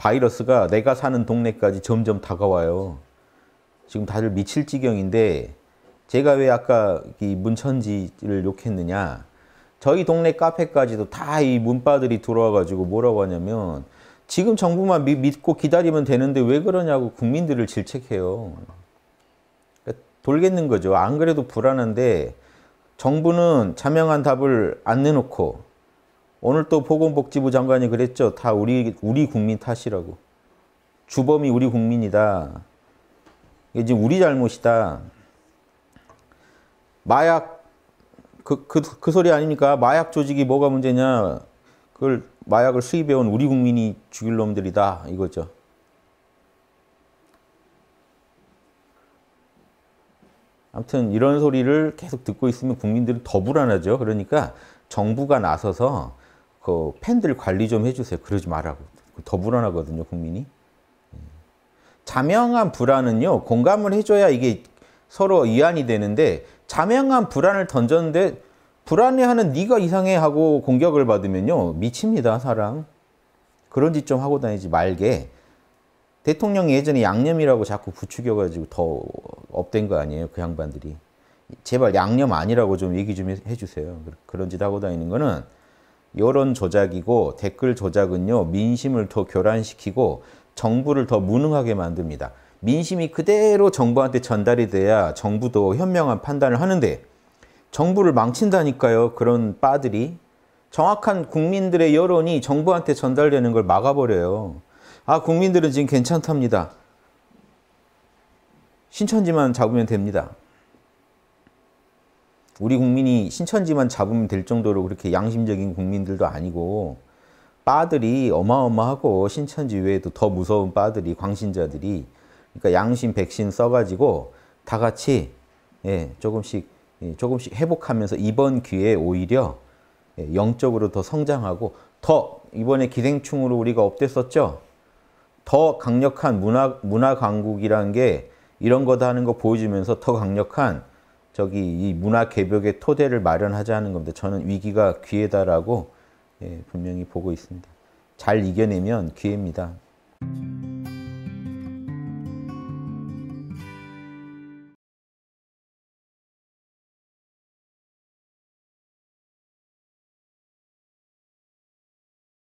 바이러스가 내가 사는 동네까지 점점 다가와요. 지금 다들 미칠 지경인데 제가 왜 아까 이 문천지를 욕했느냐. 저희 동네 카페까지도 다 이 문바들이 들어와가지고 뭐라고 하냐면 지금 정부만 미, 믿고 기다리면 되는데 왜 그러냐고 국민들을 질책해요. 그러니까 돌겠는 거죠. 안 그래도 불안한데 정부는 자명한 답을 안 내놓고 오늘 또 보건복지부 장관이 그랬죠. 다 우리, 우리 국민 탓이라고. 주범이 우리 국민이다. 이게 지금 우리 잘못이다. 마약, 그, 그, 그 소리 아닙니까? 마약 조직이 뭐가 문제냐. 그걸 마약을 수입해온 우리 국민이 죽일 놈들이다. 이거죠. 아무튼 이런 소리를 계속 듣고 있으면 국민들은 더 불안하죠. 그러니까 정부가 나서서 그 팬들 관리 좀 해주세요. 그러지 말라고. 그 더 불안하거든요, 국민이. 예. 자명한 불안은요, 공감을 해줘야 이게 서로 이완이 되는데 자명한 불안을 던졌는데 불안해하는 네가 이상해 하고 공격을 받으면요, 미칩니다, 사람. 그런 짓 좀 하고 다니지 말게. 대통령이 예전에 양념이라고 자꾸 부추겨가지고 더 업된 거 아니에요, 그 양반들이. 제발 양념 아니라고 좀 얘기 좀 해주세요. 그런 짓 하고 다니는 거는 여론 조작이고 댓글 조작은요 민심을 더 교란시키고 정부를 더 무능하게 만듭니다. 민심이 그대로 정부한테 전달이 돼야 정부도 현명한 판단을 하는데 정부를 망친다니까요. 그런 빠들이 정확한 국민들의 여론이 정부한테 전달되는 걸 막아버려요. 아 국민들은 지금 괜찮답니다. 신천지만 잡으면 됩니다. 우리 국민이 신천지만 잡으면 될 정도로 그렇게 양심적인 국민들도 아니고 바들이 어마어마하고 신천지 외에도 더 무서운 바들이 광신자들이 그러니까 양심 백신 써가지고 다 같이 예, 조금씩 예, 조금씩 회복하면서 이번 기회에 오히려 예, 영적으로 더 성장하고 더 이번에 기생충으로 우리가 업됐었죠. 더 강력한 문화 문화 강국이라는 게 이런 거다 하는 거 보여주면서 더 강력한 저기 이 문화 개벽의 토대를 마련하자는 겁니다. 저는 위기가 기회다라고 예, 분명히 보고 있습니다. 잘 이겨내면 기회입니다.